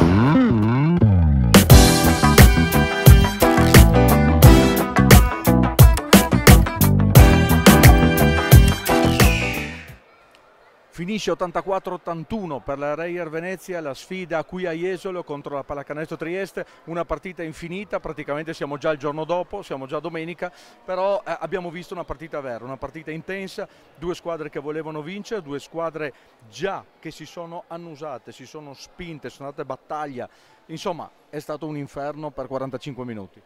Mm-hmm. Finisce 84-81 per la Reier Venezia la sfida qui a Jesolo contro la Pallacanestro Trieste, una partita infinita, praticamente siamo già il giorno dopo, siamo già domenica, però eh, abbiamo visto una partita vera, una partita intensa, due squadre che volevano vincere, due squadre già che si sono annusate, si sono spinte, sono andate a battaglia, insomma è stato un inferno per 45 minuti.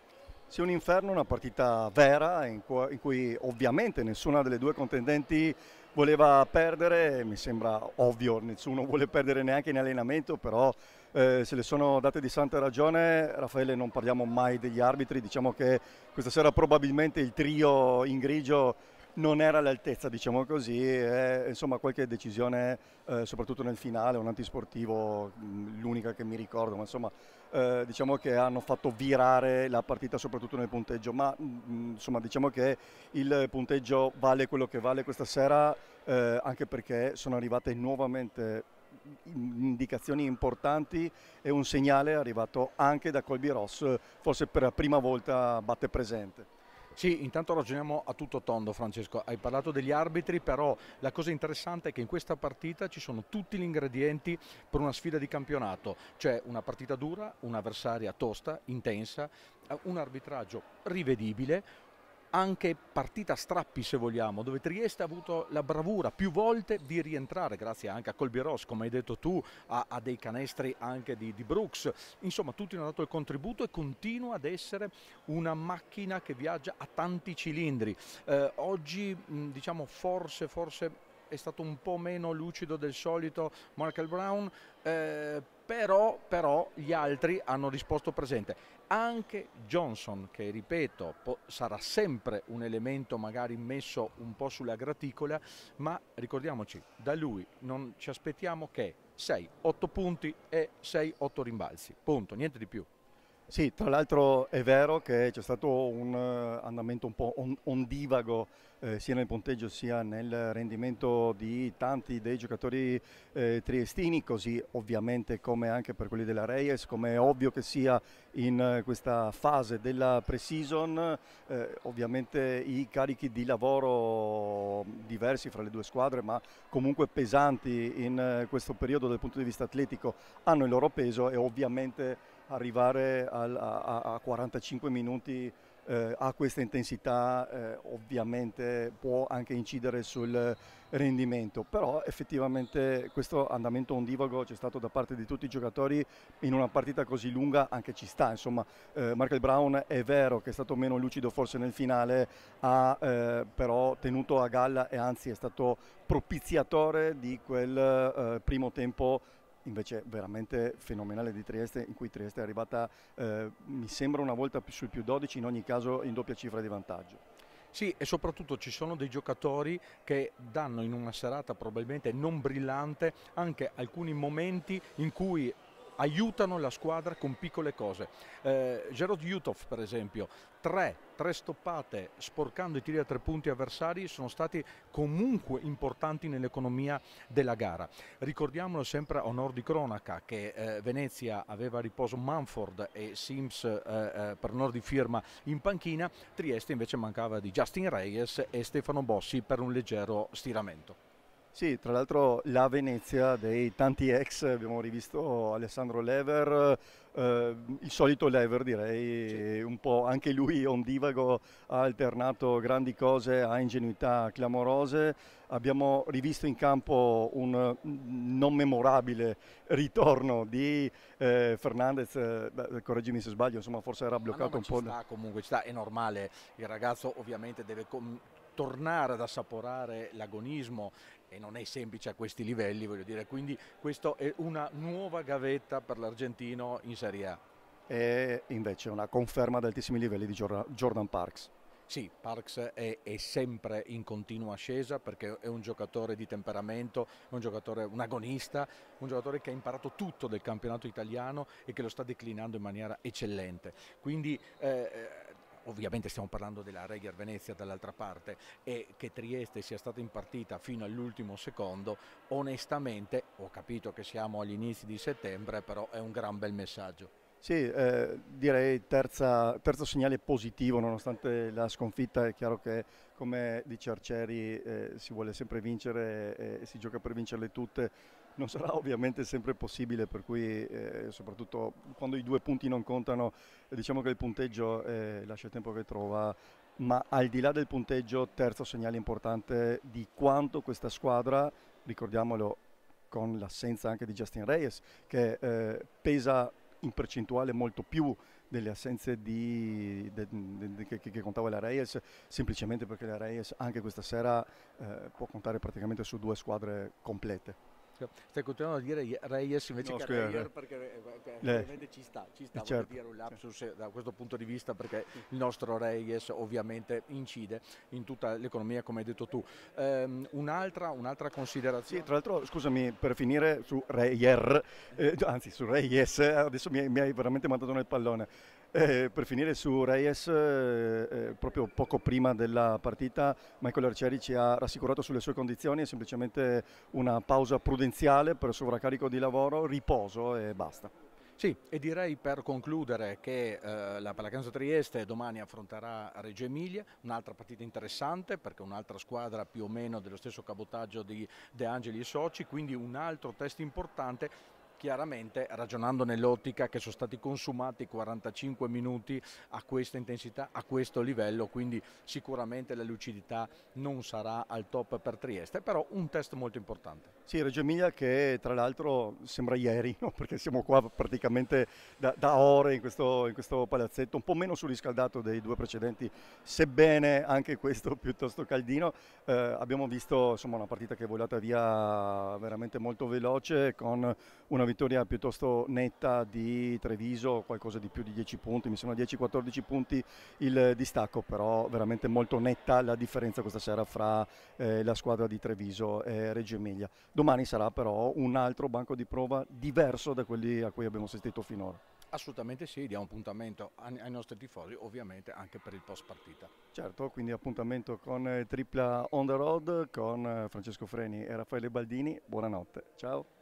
Sì, un inferno, una partita vera in cui ovviamente nessuna delle due contendenti voleva perdere, mi sembra ovvio, nessuno vuole perdere neanche in allenamento, però eh, se le sono date di santa ragione, Raffaele non parliamo mai degli arbitri, diciamo che questa sera probabilmente il trio in grigio non era all'altezza, diciamo così, e, insomma qualche decisione, eh, soprattutto nel finale, un antisportivo, mm, l'unica che mi ricordo, ma insomma eh, diciamo che hanno fatto virare la partita soprattutto nel punteggio, ma mh, mm, mm, insomma diciamo che il punteggio vale quello che vale questa sera, eh, anche perché sono arrivate nuovamente indicazioni importanti e un segnale arrivato anche da Colby Ross, forse per la prima volta batte presente. Sì, intanto ragioniamo a tutto tondo Francesco, hai parlato degli arbitri, però la cosa interessante è che in questa partita ci sono tutti gli ingredienti per una sfida di campionato, cioè una partita dura, un'avversaria tosta, intensa, un arbitraggio rivedibile, anche partita strappi se vogliamo, dove Trieste ha avuto la bravura più volte di rientrare, grazie anche a Ross, come hai detto tu, a, a dei canestri anche di, di, Brooks. Insomma, tutti hanno dato il contributo e continua ad essere una macchina che viaggia a tanti cilindri. Eh, oggi, mh, diciamo, forse, forse è stato un po' meno lucido del solito Michael Brown, eh, però, però gli altri hanno risposto presente. Anche Johnson, che ripeto sarà sempre un elemento magari messo un po' sulla graticola, ma ricordiamoci, da lui non ci aspettiamo che 6-8 punti e 6-8 rimbalzi, punto, niente di più. Sì, tra l'altro è vero che c'è stato un eh, andamento un po' ondivago eh, sia nel punteggio sia nel rendimento di tanti dei giocatori eh, triestini, così ovviamente come anche per quelli della Reyes, come è ovvio che sia in eh, questa fase della pre-season, eh, ovviamente i carichi di lavoro diversi fra le due squadre, ma comunque pesanti in questo periodo dal punto di vista atletico, hanno il loro peso e ovviamente arrivare al, a, a, 45 minuti eh, a questa intensità eh, ovviamente può anche incidere sul rendimento, però effettivamente questo andamento ondivago c'è stato da parte di tutti i giocatori in una partita così lunga anche ci sta, insomma eh, Michael Brown è vero che è stato meno lucido forse nel finale, ha eh, però tenuto a galla e anzi è stato propiziatore di quel eh, primo tempo invece veramente fenomenale di Trieste, in cui Trieste è arrivata, eh, mi sembra, una volta sul più 12, in ogni caso in doppia cifra di vantaggio. Sì, e soprattutto ci sono dei giocatori che danno in una serata probabilmente non brillante anche alcuni momenti in cui aiutano la squadra con piccole cose. Eh, Gerard Jutov per esempio, tre, tre stoppate sporcando i tiri a tre punti avversari sono stati comunque importanti nell'economia della gara. Ricordiamolo sempre a onor di cronaca che eh, Venezia aveva a riposo Manford e Sims eh, eh, per onor di firma in panchina, Trieste invece mancava di Justin Reyes e Stefano Bossi per un leggero stiramento. Sì, tra l'altro la Venezia dei tanti ex, abbiamo rivisto Alessandro Lever, eh, il solito Lever direi, sì. un po' anche lui ondivago, ha alternato grandi cose a ingenuità clamorose, abbiamo rivisto in campo un non memorabile ritorno di eh, Fernandez, eh, correggimi se sbaglio, insomma forse era bloccato ah, no, un po'. Ci sta, comunque ci sta, è normale, il ragazzo ovviamente deve tornare ad assaporare l'agonismo e non è semplice a questi livelli, voglio dire, quindi questa è una nuova gavetta per l'Argentino in Serie A. E invece una conferma ad altissimi livelli di Jordan Parks. Sì, Parks è, è, sempre in continua ascesa perché è un giocatore di temperamento, un giocatore, un agonista, un giocatore che ha imparato tutto del campionato italiano e che lo sta declinando in maniera eccellente. Quindi eh, ovviamente stiamo parlando della Reger Venezia dall'altra parte e che Trieste sia stata in partita fino all'ultimo secondo, onestamente ho capito che siamo agli inizi di settembre, però è un gran bel messaggio. Sì, eh, direi terza, terzo segnale positivo nonostante la sconfitta, è chiaro che come dice Arcieri eh, si vuole sempre vincere eh, e eh, si gioca per vincerle tutte, non sarà ovviamente sempre possibile, per cui eh, soprattutto quando i due punti non contano, eh, diciamo che il punteggio eh, lascia il tempo che trova, ma al di là del punteggio, terzo segnale importante di quanto questa squadra, ricordiamolo con l'assenza anche di Justin Reyes, che eh, pesa in percentuale molto più delle assenze di, de, de, de, che, che, contava la Reyes, semplicemente perché la Reyes anche questa sera eh, può contare praticamente su due squadre complete. Cioè, stai continuando a dire Reyes invece no, che scusa, Reyer perché eh, eh. ovviamente ci sta, ci sta eh, certo. dire un lapsus certo. da questo punto di vista perché il nostro Reyes ovviamente incide in tutta l'economia come hai detto tu. Um, un'altra, un'altra, considerazione. Sì, tra l'altro scusami per finire su Reyer, eh, anzi su Reyes, adesso mi, mi hai veramente mandato nel pallone. Eh, per finire su Reyes, eh, eh, proprio poco prima della partita Michael Arcieri ci ha rassicurato sulle sue condizioni, è semplicemente una pausa prudenziale per sovraccarico di lavoro, riposo e basta. Sì, e direi per concludere che eh, la Pallacanestro Trieste domani affronterà Reggio Emilia, un'altra partita interessante perché un'altra squadra più o meno dello stesso cabotaggio di De Angeli e Soci, quindi un altro test importante chiaramente ragionando nell'ottica che sono stati consumati 45 minuti a questa intensità, a questo livello, quindi sicuramente la lucidità non sarà al top per Trieste, però un test molto importante. Sì, Reggio Emilia che tra l'altro sembra ieri, no? perché siamo qua praticamente da, da ore in questo, in questo, palazzetto, un po' meno surriscaldato dei due precedenti, sebbene anche questo piuttosto caldino, eh, abbiamo visto insomma, una partita che è volata via veramente molto veloce con una vittoria vittoria piuttosto netta di Treviso, qualcosa di più di 10 punti, mi sembra 10-14 punti il distacco, però veramente molto netta la differenza questa sera fra eh, la squadra di Treviso e Reggio Emilia. Domani sarà però un altro banco di prova diverso da quelli a cui abbiamo assistito finora. Assolutamente sì, diamo appuntamento ai nostri tifosi, ovviamente anche per il post partita. Certo, quindi appuntamento con eh, Tripla on the road con eh, Francesco Freni e Raffaele Baldini. Buonanotte, ciao.